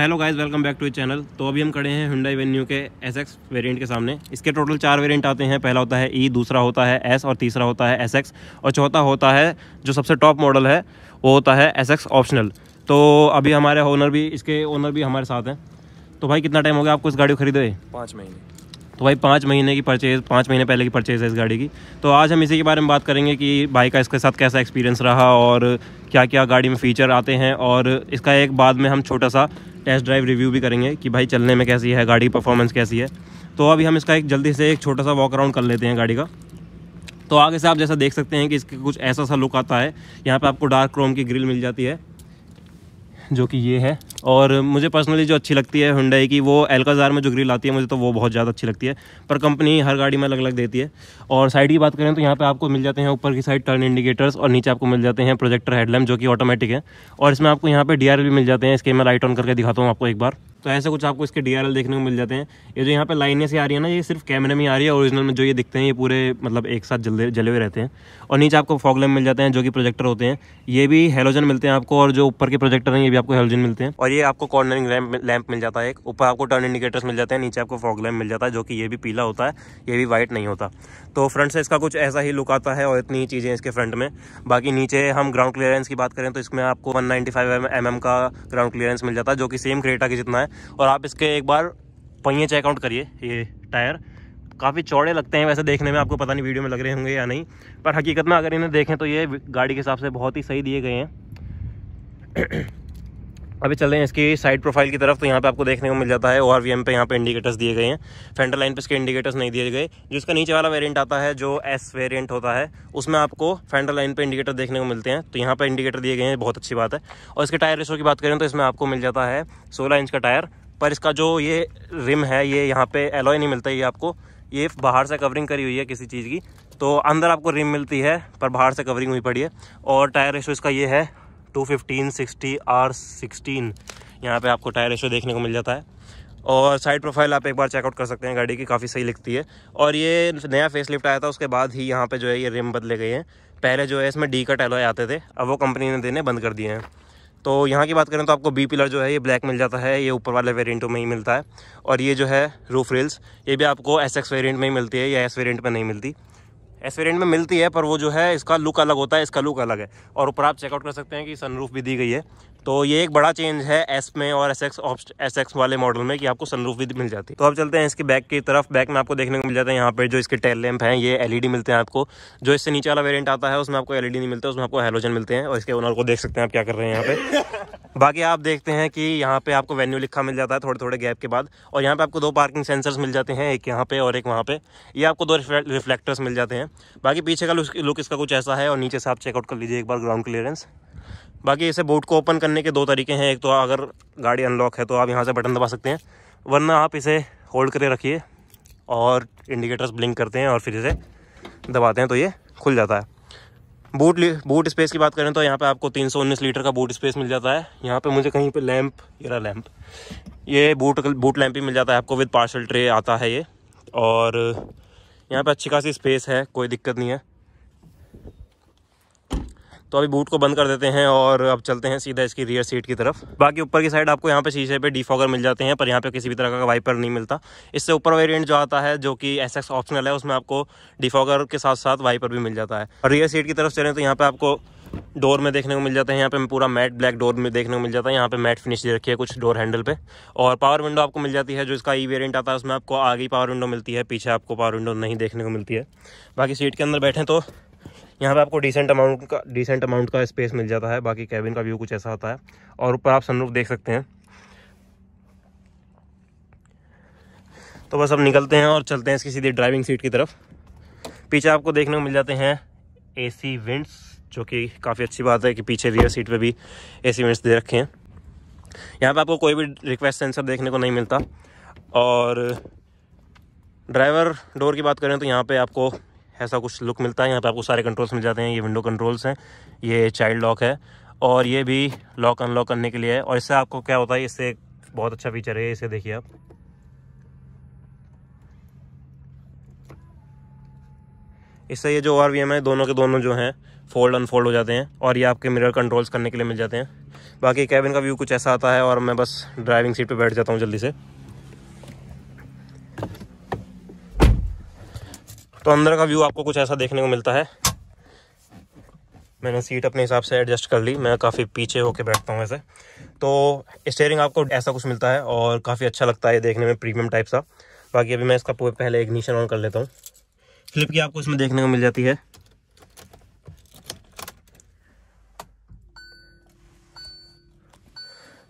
hello guys welcome back to channel तो अभी हम खड़े हैं हुंडई वेन्यू के एस एक्स वेरियंट के सामने इसके टोटल चार वेरियंट आते हैं पहला होता है ई e, दूसरा होता है एस और तीसरा होता है एस एक्स और चौथा होता है जो सबसे टॉप मॉडल है वो होता है एस एक्स ऑप्शनल तो अभी हमारे ओनर भी इसके ओनर भी हमारे साथ हैं तो भाई कितना टाइम हो गया आपको इस गाड़ी को खरीदे पाँच महीने तो भाई पाँच महीने की परचेज़ पाँच महीने पहले की परचेज़ है इस गाड़ी की तो आज हम इसी के बारे में बात करेंगे कि भाई का इसके साथ कैसा एक्सपीरियंस रहा और क्या क्या गाड़ी में फ़ीचर आते हैं और इसका एक बाद में हम छोटा सा टेस्ट ड्राइव रिव्यू भी करेंगे कि भाई चलने में कैसी है गाड़ी की परफॉर्मेंस कैसी है तो अभी हम इसका एक जल्दी से एक छोटा सा वॉक अराउंड कर लेते हैं गाड़ी का तो आगे से आप जैसा देख सकते हैं कि इसके कुछ ऐसा सा लुक आता है यहाँ पर आपको डार्क क्रोम की ग्रिल मिल जाती है जो कि ये है और मुझे पर्सनली जो अच्छी लगती है हुंडई की वो एल्काजार में जो ग्रिल आती है मुझे तो वो बहुत ज़्यादा अच्छी लगती है पर कंपनी हर गाड़ी में अलग अलग देती है और साइड की बात करें तो यहाँ पे आपको मिल जाते हैं ऊपर की साइड टर्न इंडिकेटर्स और नीचे आपको मिल जाते हैं प्रोजेक्टर हेडलैम्प जो कि ऑटोमेटिक है और इसमें आपको यहाँ पर डी भी मिल जाते हैं इसके मैं लाइट ऑन करके दिखाता हूँ आपको एक बार तो ऐसा कुछ आपको इसके डी देखने को मिल जाते हैं ये जो यहाँ पर लाइनें से आ रही है ना ये सिर्फ कैमरे में आ रही है ओरिजिनल में जो ये दिखते हैं ये पूरे मतलब एक साथ जल्द जले हुए रहते हैं और नीचे आपको फॉगलैम मिल जाते हैं जो कि प्रोजेक्टर होते हैं ये भी हेलोजन मिलते हैं आपको और जो ऊपर के प्रोजेक्टर हैं ये भी आपको हेलोजन मिलते हैं और ये आपको कॉर्नरिंग लैम्प लैम्प मिल जाता है एक ऊपर आपको टर्न इंडिकेटर्स मिल जाते हैं नीचे आपको फॉग लैम्प मिल जाता है जो कि ये भी पीला होता है ये भी वाइट नहीं होता तो फ्रंट से इसका कुछ ऐसा ही लुक आता है और इतनी ही चीज़ें इसके फ्रंट में बाकी नीचे हम ग्राउंड क्लियरेंस की बात करें तो इसमें आपको वन नाइन्टी का ग्राउंड क्लियरेंस मिल जाता है जो कि सेम क्रेटा की जितना है और आप इसके एक बार पहिए चेकआउट करिए ये टायर काफ़ी चौड़े लगते हैं वैसे देखने में आपको पता नहीं वीडियो में लग रहे होंगे या नहीं पर हकीकत में अगर इन्हें देखें तो ये गाड़ी के हिसाब से बहुत ही सही दिए गए हैं अभी चल रहे हैं इसकी साइड प्रोफाइल की तरफ तो यहाँ पे आपको देखने को मिल जाता है ओ आर वी एम पे यहाँ पे इंडिकेटर्स दिए गए हैं फेंटर लाइन पे इसके इंडिकेटर्स नहीं दिए गए जिसका नीचे वाला वेरिएंट आता है जो एस वेरिएंट होता है उसमें आपको फेंटर लाइन पे इंडिकेटर देखने को मिलते हैं तो यहाँ पे इंडिकेटर दिए गए हैं बहुत अच्छी बात है और इसके टायर रेशो की बात करें तो इसमें आपको मिल जाता है सोलह इंच का टायर पर इसका जो ये रिम है ये यहाँ पे एलॉय नहीं मिलता ये आपको ये बाहर से कवरिंग करी हुई है किसी चीज़ की तो अंदर आपको रिम मिलती है पर बाहर से कवरिंग हुई पड़ी है और टायर रेशो इसका ये है two fifteen sixty R sixteen यहाँ पर आपको टायर रेशो देखने को मिल जाता है और साइड प्रोफाइल आप एक बार चेकआउट कर सकते हैं गाड़ी की काफ़ी सही लिखती है और ये नया फेस लिफ्ट आया था उसके बाद ही यहाँ पे जो है ये रिम बदले गए हैं पहले जो है इसमें डी का एलोए आते थे अब वो कंपनी ने देने बंद कर दिए हैं तो यहाँ की बात करें तो आपको बी पिलर जो है ये ब्लैक मिल जाता है ये ऊपर वाले वेरियंटों में ही मिलता है और ये जो है रूफ रेल्स ये भी आपको एस एक्स वेरियंट में ही मिलती है या एस वेरियंट में नहीं मिलती एसवेरियंट में मिलती है पर वो जो है इसका लुक अलग होता है इसका लुक अलग है और ऊपर आप चेकआउट कर सकते हैं कि सनरूफ भी दी गई है तो ये एक बड़ा चेंज है एस में और एस एक्स एस एक्स वाले मॉडल में कि आपको सनरूफ भी मिल जाती है तो अब चलते हैं इसके बैक की तरफ बैक में आपको देखने को मिल जाता है यहाँ पे जो इसके टेल लैम्प हैं ये एलईडी मिलते हैं आपको जो इससे नीचे वाला वेरियंट आता है उसमें आपको एलईडी नहीं मिलता उसमें आपको हेलोजन मिलते हैं और इसके ओनर को देख सकते हैं आप क्या कर रहे हैं यहाँ पे बाकी आप देखते हैं कि यहाँ पे आपको वेन्यू लिखा मिल जाता है थोड़े थोड़े गैप के बाद और यहाँ पे आपको दो पार्किंग सेंसर्स मिल जाते हैं एक यहाँ पे और एक वहाँ पे ये आपको दो रिफ्लेक्टर्स मिल जाते हैं बाकी पीछे का लुक इसका कुछ ऐसा है और नीचे से आप चेकआउट कर लीजिए एक बार ग्राउंड क्लियरेंस बाकी इसे बोट को ओपन करने के दो तरीके हैं एक तो अगर गाड़ी अनलॉक है तो आप यहाँ से बटन दबा सकते हैं वरना आप इसे होल्ड करके रखिए और इंडिकेटर्स ब्लिंक करते हैं और फिर इसे दबाते हैं तो ये खुल जाता है बूट बूट स्पेस की बात करें तो यहाँ पे आपको 319 लीटर का बूट स्पेस मिल जाता है यहाँ पे मुझे कहीं पे लैंप ये लैंप ये बूट बूट लैंप ही मिल जाता है आपको विद पार्सल ट्रे आता है ये और यहाँ पे अच्छी खासी स्पेस है कोई दिक्कत नहीं है तो अभी बूट को बंद कर देते हैं और अब चलते हैं सीधा इसकी रियर सीट की तरफ बाकी ऊपर की साइड आपको यहाँ पे शीशे पे डिफॉगर मिल जाते हैं पर यहाँ पे किसी भी तरह का वाइपर नहीं मिलता इससे ऊपर वेरियंट जो आता है जो कि एस एक्स ऑप्शनल है उसमें आपको डिफॉगर के साथ साथ वाइपर भी मिल जाता है और रियर सीट की तरफ चलें तो यहाँ पे आपको डोर में देखने को मिल जाता है यहाँ पे पूरा मैट ब्लैक डोर में देखने को मिल जाता है यहाँ पे मैट फिनिश दे रखी है कुछ डोर हैंडल पे और पावर विंडो आपको मिल जाती है जो इसका ई e वेरिएंट आता है उसमें आपको आगे पावर विंडो मिलती है पीछे आपको पावर विंडो नहीं देखने को मिलती है बाकी सीट के अंदर बैठें तो यहाँ पे आपको डिसेंट अमाउंट का डिसेंट अमाउंट का स्पेस मिल जाता है बाकी कैबिन का व्यू कुछ ऐसा होता है और ऊपर आप सनरूफ देख सकते हैं तो बस अब निकलते हैं और चलते हैं इसकी सीधे ड्राइविंग सीट की तरफ पीछे आपको देखने को मिल जाते हैं ए सी विंड्स जो कि काफ़ी अच्छी बात है कि पीछे रियर सीट पे भी ए सी विंड्स दे रखे हैं यहाँ पे आपको कोई भी रिक्वेस्ट सेंसर देखने को नहीं मिलता और ड्राइवर डोर की बात करें तो यहाँ पे आपको ऐसा कुछ लुक मिलता है यहाँ पे आपको सारे कंट्रोल्स मिल जाते हैं ये विंडो कंट्रोल्स हैं ये चाइल्ड लॉक है और ये भी लॉक अनलॉक करने के लिए है और इससे आपको क्या होता है इससे बहुत अच्छा फीचर है इसे देखिए आप इससे ये जो आर है दोनों के दोनों जो हैं फोल्ड अनफोल्ड हो जाते हैं और ये आपके मिरर कंट्रोल्स करने के लिए मिल जाते हैं बाकी कैबिन का व्यू कुछ ऐसा आता है और मैं बस ड्राइविंग सीट पर बैठ जाता हूँ जल्दी से तो अंदर का व्यू आपको कुछ ऐसा देखने को मिलता है मैंने सीट अपने हिसाब से एडजस्ट कर ली मैं काफ़ी पीछे होके बैठता हूँ ऐसे तो स्टेयरिंग आपको ऐसा कुछ मिलता है और काफ़ी अच्छा लगता है देखने में प्रीमियम टाइप सा बाकी अभी मैं इसका पहले इग्निशन ऑन कर लेता हूँ फ्लिप की आपको इसमें देखने को मिल जाती है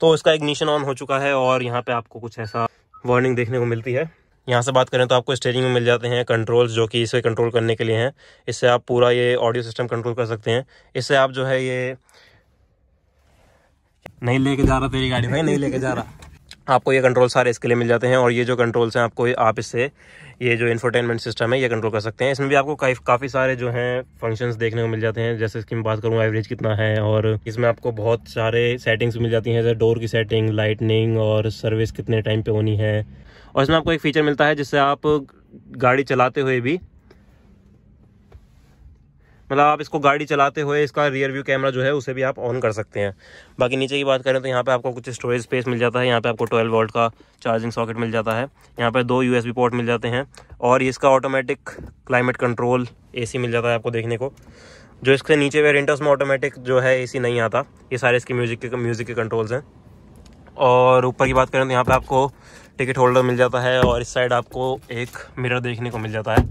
तो इसका इग्निशन ऑन हो चुका है और यहाँ पे आपको कुछ ऐसा वार्निंग देखने को मिलती है यहाँ से बात करें तो आपको स्टेयरिंग में मिल जाते हैं कंट्रोल्स जो कि इसे कंट्रोल करने के लिए हैं इससे आप पूरा ये ऑडियो सिस्टम कंट्रोल कर सकते हैं इससे आप जो है ये नहीं लेके जा रहा तेरी गाड़ी भाई नहीं लेके जा रहा आपको ये कंट्रोल सारे इसके लिए मिल जाते हैं और ये जो कंट्रोल्स हैं आपको आप इससे ये जो इन्फोटेनमेंट सिस्टम है ये कंट्रोल कर सकते हैं इसमें भी आपको काफ़ी सारे जो हैं फंक्शंस देखने को मिल जाते हैं जैसे इसकी मैं बात करूँ एवरेज कितना है और इसमें आपको बहुत सारे सेटिंग्स मिल जाती हैं जैसे डोर की सेटिंग लाइटनिंग और सर्विस कितने टाइम पर होनी है और इसमें आपको एक फ़ीचर मिलता है जिससे आप गाड़ी चलाते हुए भी मतलब आप इसको गाड़ी चलाते हुए इसका रियर व्यू कैमरा जो है उसे भी आप ऑन कर सकते हैं बाकी नीचे की बात करें तो यहाँ पे आपको कुछ स्टोरेज स्पेस मिल जाता है यहाँ पे आपको 12 वोल्ट का चार्जिंग सॉकेट मिल जाता है यहाँ पे दो यूएसबी पोर्ट मिल जाते हैं और इसका ऑटोमेटिक क्लाइमेट कंट्रोल ए मिल जाता है आपको देखने को जो इसके नीचे वेरियंट में ऑटोमेटिक जो है ए नहीं आता ये सारे इसके म्यूज़िक के म्यूज़िक के कंट्रोल्स हैं और ऊपर की बात करें तो यहाँ पर आपको टिकट होल्डर मिल जाता है और इस साइड आपको एक मिरर देखने को मिल जाता है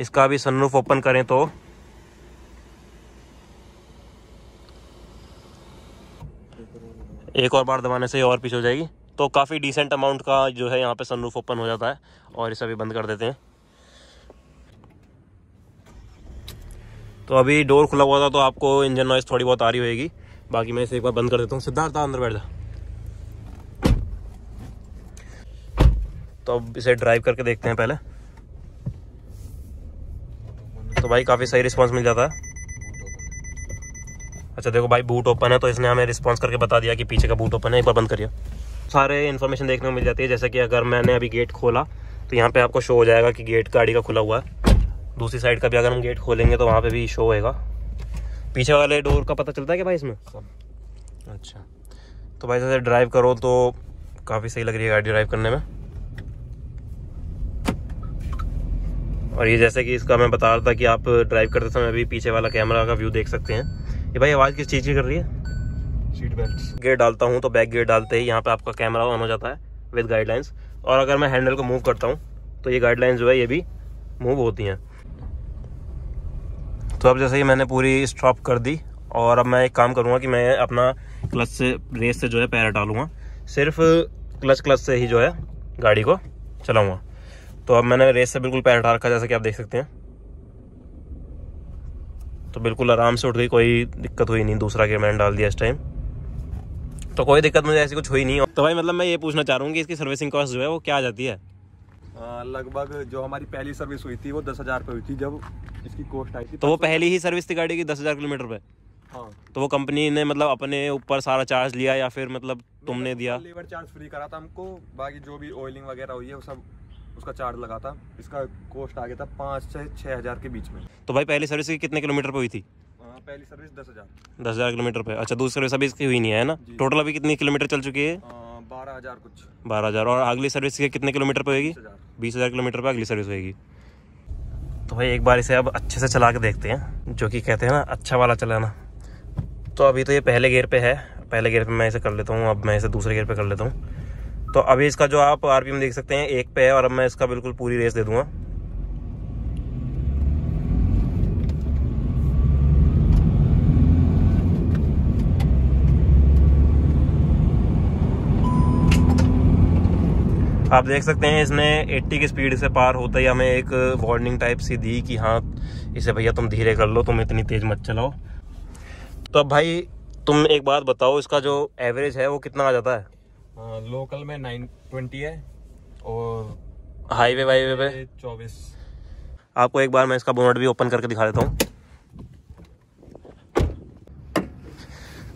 इसका भी सनरूफ ओपन करें तो एक और बार दबाने से और पीछे हो जाएगी तो काफ़ी डिसेंट अमाउंट का जो है यहाँ पे सनरूफ ओपन हो जाता है और इसे अभी बंद कर देते हैं तो अभी डोर खुला हुआ था तो आपको इंजन नॉइज़ थोड़ी बहुत आ रही होगी बाकी मैं इसे एक बार बंद कर देता हूँ सिद्धार्थ अंदर बैठ जा तो अब इसे ड्राइव करके देखते हैं पहले तो भाई काफ़ी सही रिस्पांस मिल जाता है अच्छा देखो भाई बूट ओपन है तो इसने हमें रिस्पॉन्स करके बता दिया कि पीछे का बूट ओपन है एक बार बंद करिए सारे इन्फॉर्मेशन देखने को मिल जाती है जैसे कि अगर मैंने अभी गेट खोला तो यहाँ पे आपको शो हो जाएगा कि गेट गाड़ी का खुला हुआ है दूसरी साइड का भी अगर हम गेट खोलेंगे तो वहाँ पे भी शो होएगा पीछे वाले डोर का पता चलता है क्या भाई इसमें अच्छा तो भाई जैसे ड्राइव करो तो काफ़ी सही लग रही है गाड़ी ड्राइव करने में और ये जैसे कि इसका मैं बता रहा था कि आप ड्राइव करते समय भी पीछे वाला कैमरा का व्यू देख सकते हैं ये भाई आवाज़ किस चीज़ की कर रही है सीट बेल्ट गेट डालता हूँ तो बैक गेट डालते ही यहाँ पे आपका कैमरा ऑन हो जाता है विद गाइडलाइंस और अगर मैं हैंडल को मूव करता हूँ तो ये गाइडलाइंस जो है ये भी मूव होती हैं तो अब जैसे ही मैंने पूरी स्टॉप कर दी और अब मैं एक काम करूँगा कि मैं अपना क्लच से रेस से जो है पैर डालूँगा सिर्फ क्लच क्लच से ही जो है गाड़ी को चलाऊँगा तो अब मैंने रेस से बिल्कुल पैर डाल रखा जैसे कि आप देख सकते हैं तो बिल्कुल आराम से उठ गई कोई दिक्कत हुई नहीं दूसरा गेयर मैंने डाल दिया इस टाइम तो कोई दिक्कत मुझे ऐसी कुछ हुई नहीं तो भाई मतलब मैं ये पूछना चाह रहा हूँ कि इसकी सर्विसिंग कॉस्ट जो है वो क्या आ जाती है लगभग जो हमारी पहली सर्विस हुई थी वो दस हज़ार हुई थी जब इसकी कॉस्ट आई थी तो वो पहली ही सर्विस थी गाड़ी की दस हज़ार किलोमीटर पे हाँ तो वो कंपनी ने मतलब अपने ऊपर सारा चार्ज लिया या फिर मतलब तुमने मतलब दिया लेबर चार्ज फ्री करा था हमको बाकी जो भी ऑयलिंग वगैरह हुई है वो सब उसका चार्ज लगा था इसका कॉस्ट आ गया था पाँच से छः हज़ार के बीच में तो भाई पहली सर्विस की कितने किलोमीटर पर हुई थी पहली सर्विस दस हज़ार दस हज़ार किलोमीटर पर अच्छा दूसरी सर्विस अभी इसकी हुई नहीं है ना टोटल अभी कितनी किलोमीटर चल चुकी है बारह हज़ार कुछ बारह हज़ार और अगली सर्विस की कितने किलोमीटर पर होगी बीस हज़ार किलोमीटर पर अगली सर्विस होगी तो भाई एक बार इसे अब अच्छे से चला के देखते हैं जो कि कहते हैं ना अच्छा वाला चलाना तो अभी तो ये पहले गेयर पे है पहले गेयर पे मैं इसे कर लेता हूँ अब मैं इसे दूसरे गेयर पे कर लेता हूँ तो अभी इसका जो आप आरपीएम देख सकते हैं एक पे है और अब मैं इसका बिल्कुल पूरी रेस दे दूंगा आप देख सकते हैं इसने 80 की स्पीड से पार होता ही हमें एक वार्निंग टाइप सी दी कि हाँ इसे भैया तुम धीरे कर लो तुम इतनी तेज़ मत चलाओ तो अब भाई तुम एक बात बताओ इसका जो एवरेज है वो कितना आ जाता है लोकल में नाइन ट्वेंटी है और हाईवे वाईवे पे चौबीस आपको एक बार मैं इसका बोनट भी ओपन करके दिखा देता हूँ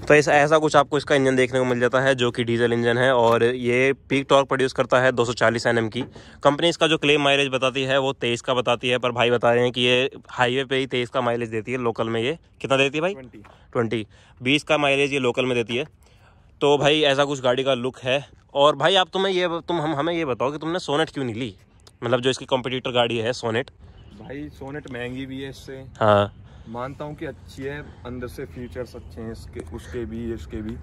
तो ऐसा ऐसा कुछ आपको इसका इंजन देखने को मिल जाता है जो कि डीजल इंजन है और ये पीक टॉर्क प्रोड्यूस करता है 240 सौ की कंपनी इसका जो क्लेम माइलेज बताती है वो तेईस का बताती है पर भाई बता रहे हैं कि ये हाईवे पे ही तेईस का माइलेज देती है लोकल में ये कितना देती है भाई ट्वेंटी ट्वेंटी बीस का माइलेज ये लोकल में देती है तो भाई ऐसा कुछ गाड़ी का लुक है और भाई आप तुम्हें ये तुम हम हमें ये बताओ कि तुमने सोनेट क्यों नहीं ली मतलब जो इसकी कॉम्पिटिटर गाड़ी है सोनेट भाई सोनेट महंगी भी है इससे हाँ मानता हूँ कि अच्छी है अंदर से फीचर्स अच्छे हैं इसके उसके भी इसके भी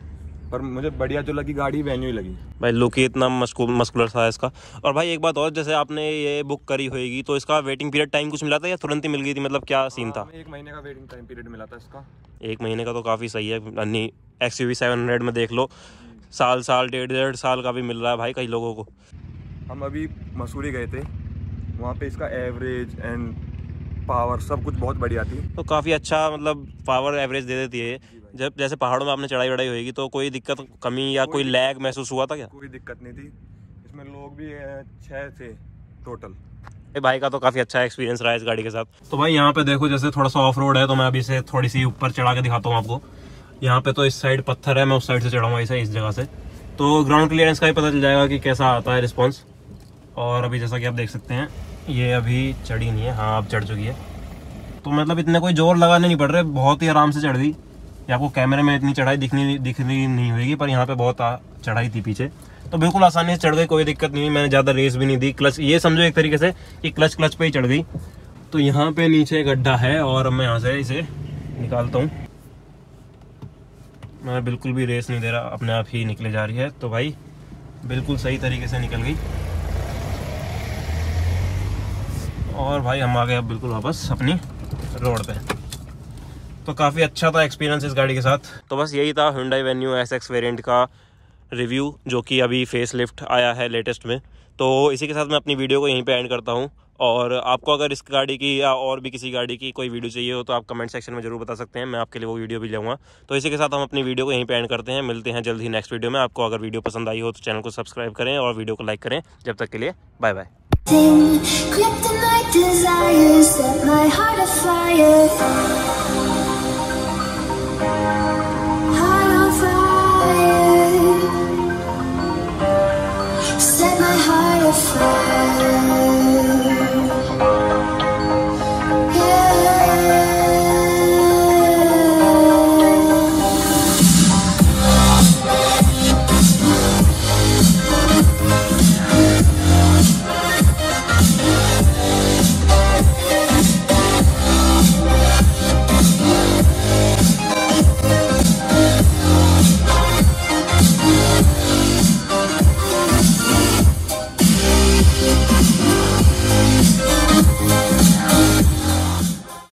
पर मुझे बढ़िया जो लगी गाड़ी वेन्यू ही लगी भाई लुक ही इतना मस्कुलर था इसका और भाई एक बात और जैसे आपने ये बुक करी होगी तो इसका वेटिंग पीरियड टाइम कुछ मिला था या तुरंत ही मिल गई थी मतलब क्या सीन था हाँ, एक महीने का वेटिंग टाइम पीरियड मिला था इसका एक महीने का तो काफ़ी सही है अन्नी एक्स यू में देख लो साल साल डेढ़ डेढ़ साल का भी मिल रहा है भाई कई लोगों को हम अभी मसूरी गए थे वहाँ पे इसका एवरेज एंड पावर सब कुछ बहुत बढ़िया थी तो काफ़ी अच्छा मतलब पावर एवरेज दे देती है जब जैसे पहाड़ों में आपने चढ़ाई वढ़ाई होगी तो कोई दिक्कत कमी या कोई लैग महसूस हुआ था क्या कोई दिक्कत नहीं थी इसमें लोग भी छः थे टोटल भाई का तो काफी अच्छा एक्सपीरियंस रहा इस गाड़ी के साथ तो भाई यहाँ पे देखो जैसे थोड़ा सा ऑफ रोड है तो मैं अभी से थोड़ी सी ऊपर चढ़ा के दिखाता हूँ आपको यहाँ पे तो इस साइड पत्थर है मैं उस साइड से चढ़ाऊंगा इसे इस जगह से तो ग्राउंड क्लियरेंस का ही पता चल जाएगा कि कैसा आता है रिस्पॉन्स और अभी जैसा कि आप देख सकते हैं ये अभी चढ़ी नहीं है हाँ अब चढ़ चुकी है तो मतलब इतने कोई जोर लगाने नहीं पड़ रहे बहुत ही आराम से चढ़ दी ये आपको कैमरे में इतनी चढ़ाई दिखनी दिखनी नहीं होगी पर यहाँ पे बहुत चढ़ाई थी पीछे तो बिल्कुल आसानी से चढ़ गई कोई दिक्कत नहीं मैंने ज़्यादा रेस भी नहीं दी क्लच ये समझो एक तरीके से कि क्लच क्लच पे ही चढ़ गई तो यहाँ पे नीचे गड्ढा है और मैं यहाँ से इसे निकालता हूँ मैं बिल्कुल भी रेस नहीं दे रहा अपने आप ही निकले जा रही है तो भाई बिल्कुल सही तरीके से निकल गई और भाई हम आ गए अब बिल्कुल वापस अपनी रोड पे तो काफ़ी अच्छा था एक्सपीरियंस इस गाड़ी के साथ तो बस यही था Hyundai Venue S X variant का रिव्यू जो कि अभी फेस लिफ्ट आया है लेटेस्ट में तो इसी के साथ मैं अपनी वीडियो को यहीं पर एंड करता हूँ और आपको अगर इस गाड़ी की या और भी किसी गाड़ी की कोई वीडियो चाहिए हो तो आप कमेंट सेक्शन में जरूर बता सकते हैं मैं आपके लिए वो वीडियो भी लूँगा तो इसी के साथ हम अपनी वीडियो को यहीं पे एंड करते हैं मिलते हैं जल्द ही नेक्स्ट वीडियो में आपको अगर वीडियो पसंद आई हो तो चैनल को सब्सक्राइब करें और वीडियो को लाइक करें जब तक के लिए बाय बाय butterfly